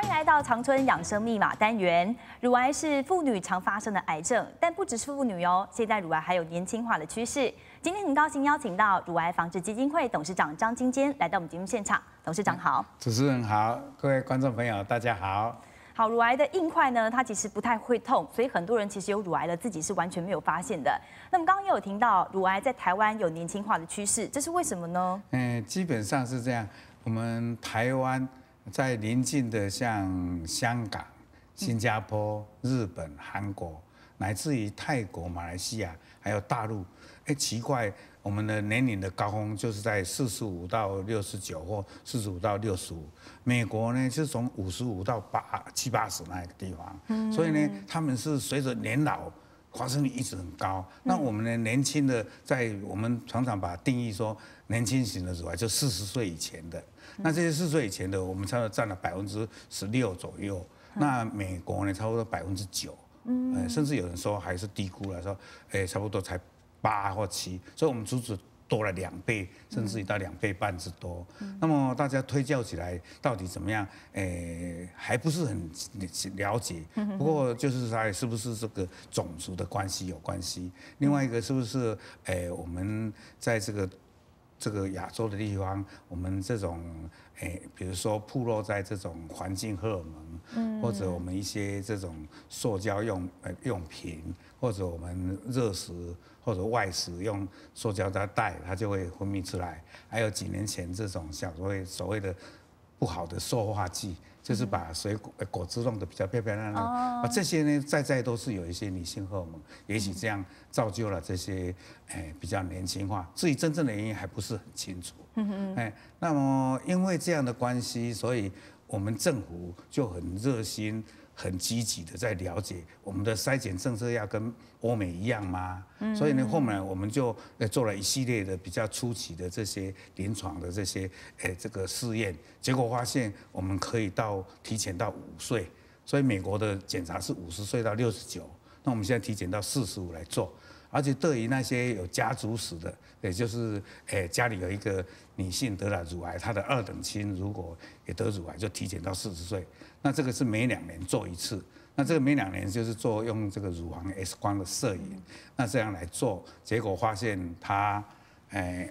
欢迎来到长春养生密码单元。乳癌是妇女常发生的癌症，但不只是妇女哦，现在乳癌还有年轻化的趋势。今天很高兴邀请到乳癌防治基金会董事长张金坚来到我们节目现场。董事长好，主持人好，各位观众朋友大家好。好，乳癌的硬块呢，它其实不太会痛，所以很多人其实有乳癌了，自己是完全没有发现的。那么刚刚也有听到乳癌在台湾有年轻化的趋势，这是为什么呢？嗯，基本上是这样，我们台湾。在邻近的像香港、新加坡、日本、韩国，乃至于泰国、马来西亚，还有大陆，哎，奇怪，我们的年龄的高峰就是在四十五到六十九或四十五到六十五，美国呢就从五十五到八七八十那个地方，所以呢，他们是随着年老。华生率一直很高，那我们呢？年轻的，在我们常常把定义说年轻型的组啊，就四十岁以前的。那这些四十岁以前的，我们差不多占了百分之十六左右。那美国呢，差不多百分之九。嗯，甚至有人说还是低估了，说哎，差不多才八或七。所以我们阻止。多了两倍，甚至于到两倍半之多。那么大家推敲起来，到底怎么样？诶，还不是很了解。不过就是说，是不是这个种族的关系有关系？另外一个是不是诶，我们在这个。这个亚洲的地方，我们这种诶，比如说铺落在这种环境荷尔蒙，或者我们一些这种塑胶用用品，或者我们热食或者外食用塑胶的袋，它就会分泌出来。还有几年前这种所谓所谓的。不好的塑化剂，就是把水果果汁弄得比较漂漂亮亮。啊，这些呢，在在都是有一些女性荷尔蒙，也许这样造就了这些，哎，比较年轻化。至于真正的原因还不是很清楚。嗯嗯嗯。哎，那么因为这样的关系，所以我们政府就很热心。很积极的在了解我们的筛检政策要跟欧美一样吗？所以呢，后面我们就做了一系列的比较初期的这些临床的这些诶这个试验，结果发现我们可以到提前到五岁，所以美国的检查是五十岁到六十九，那我们现在提前到四十五来做。而且对于那些有家族史的，也就是诶家里有一个女性得了乳癌，她的二等亲如果也得乳癌，就体检到四十岁。那这个是每两年做一次，那这个每两年就是做用这个乳房 X 光的摄影，那这样来做，结果发现她诶，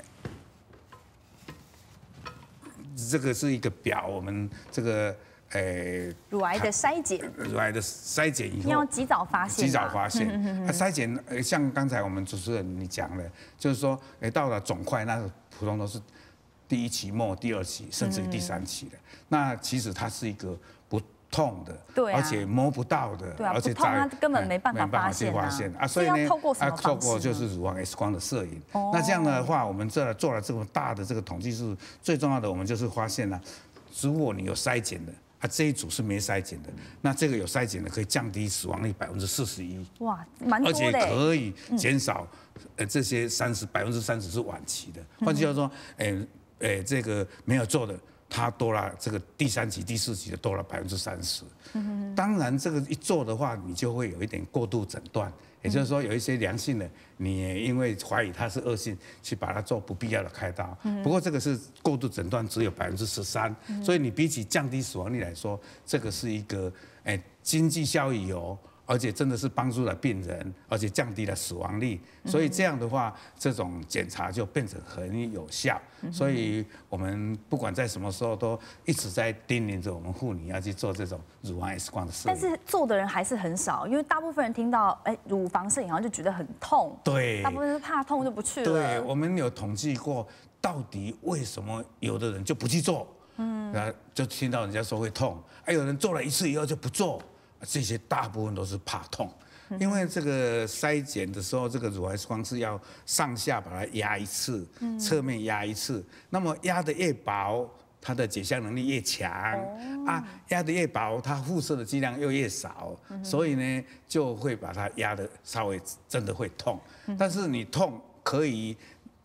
这个是一个表，我们这个。诶，乳癌的筛检，乳癌的筛检以后，你要及早发现，及早发现。它 筛检，像刚才我们主持人你讲的，就是说，诶，到了肿块，那普通都是第一期末、第二期，甚至于第三期的。那其实它是一个不痛的，对，而且摸不到的，对啊，而且它根本没办法发现啊，所以呢，透过就是乳房 X 光的摄影。那这样的话，我们这做了这么大的这个统计是最重要的我们就是发现了，如果你有筛检的。啊，这一组是没筛检的，那这个有筛检的可以降低死亡率百分之四十一，哇，蛮而且可以减少呃这些三十百分之三十是晚期的，换句话说，诶、哎这个没有做的。它多了这个第三级、第四级的多了百分之三十，当然这个一做的话，你就会有一点过度诊断，也就是说有一些良性的，你因为怀疑它是恶性，去把它做不必要的开刀。不过这个是过度诊断只有百分之十三，所以你比起降低死亡率来说，这个是一个哎经济效益哦。而且真的是帮助了病人，而且降低了死亡率，所以这样的话，这种检查就变得很有效。所以我们不管在什么时候，都一直在叮咛着我们妇女要去做这种乳房 X 光的摄影。但是做的人还是很少，因为大部分人听到哎乳房摄影，好像就觉得很痛，对，大部分是怕痛就不去了。对，我们有统计过，到底为什么有的人就不去做？嗯，然后就听到人家说会痛，哎，有人做了一次以后就不做。这些大部分都是怕痛，因为这个筛检的时候，这个乳癌光是要上下把它压一次，侧面压一次。那么压的越薄，它的解像能力越强啊，压的越薄，它辐射的剂量又越少，所以呢，就会把它压的稍微真的会痛，但是你痛可以，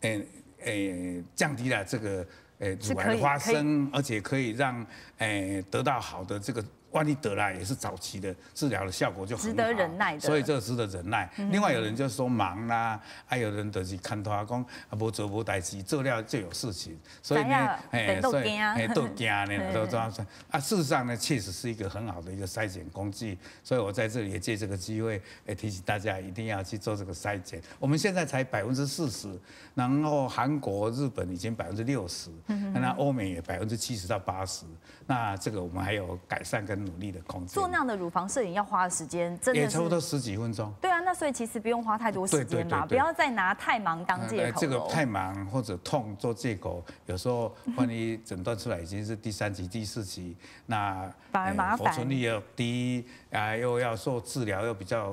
诶诶，降低了这个诶乳的发生，而且可以让诶得到好的这个。万一得了也是早期的治疗的效果就很值得忍耐，所以这个值得忍耐。另外有人就说忙啦，还有人得去看他光，啊，无做无代志，做了就有事情，所以呢，哎，所以哎都 惊呢，都这样啊，事实上呢，确实是一个很好的一个筛检工具。所以我在这里也借这个机会，也提醒大家一定要去做这个筛检。我们现在才百分之四十，然后韩国、日本已经百分之六十，嗯，那欧美也百分之七十到八十。那这个我们还有改善跟。努力的控制，做那样的乳房摄影要花的时间，也差不多十几分钟。对啊，那所以其实不用花太多时间嘛，不要再拿太忙当借口这个太忙或者痛做借口，有时候万一诊断出来已经是第三期、第四期，那反而麻烦，存率又低，啊，又要受治疗，又比较，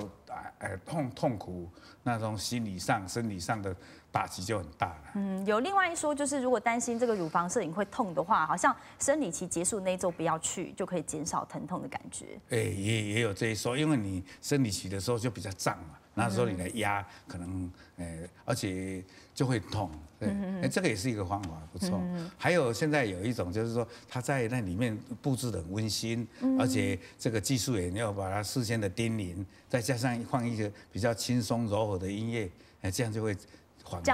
痛痛苦，那种心理上、生理上的。打击就很大了。嗯，有另外一说，就是如果担心这个乳房摄影会痛的话，好像生理期结束那一周不要去，就可以减少疼痛的感觉。哎，也也有这一说，因为你生理期的时候就比较胀嘛，那时候你的压，可能哎，而且就会痛。对，哎，这个也是一个方法，不错。还有现在有一种就是说，他在那里面布置的很温馨，而且这个技术也要把它事先的叮咛，再加上放一些比较轻松柔和的音乐，哎，这样就会。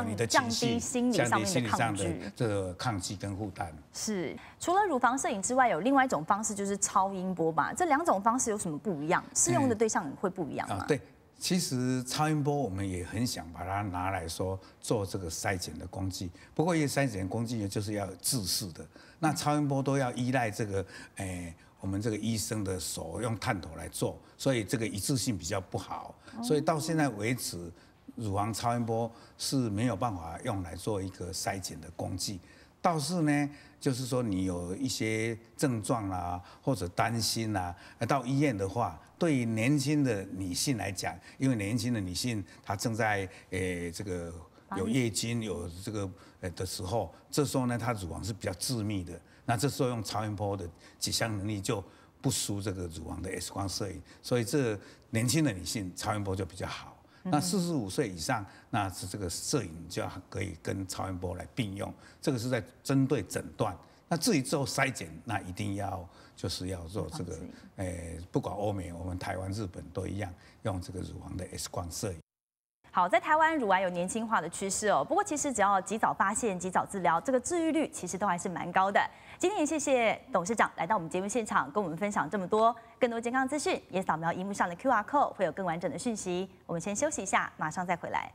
你的降低心理上面的抗拒，这个抗拒跟负担。是，除了乳房摄影之外，有另外一种方式，就是超音波吧？这两种方式有什么不一样？适用的对象会不一样吗？啊，对，其实超音波我们也很想把它拿来说做这个筛检的工具，不过因为筛检工具就是要自视的，那超音波都要依赖这个诶，我们这个医生的手用探头来做，所以这个一致性比较不好，所以到现在为止。乳房超音波是没有办法用来做一个筛检的工具，倒是呢，就是说你有一些症状啦，或者担心啦，到医院的话，对于年轻的女性来讲，因为年轻的女性她正在诶这个有月经有这个的时候，这时候呢，她乳房是比较致密的，那这时候用超音波的几项能力就不输这个乳房的 X 光摄影，所以这年轻的女性超音波就比较好。那四十五岁以上，那是这个摄影就要可以跟超音波来并用，这个是在针对诊断。那至于之后筛检，那一定要就是要做这个，诶，不管欧美、我们台湾、日本都一样，用这个乳房的 X 光摄影。好，在台湾乳癌有年轻化的趋势哦。不过，其实只要及早发现、及早治疗，这个治愈率其实都还是蛮高的。今天也谢谢董事长来到我们节目现场，跟我们分享这么多。更多健康资讯，也扫描荧幕上的 QR code，会有更完整的讯息。我们先休息一下，马上再回来。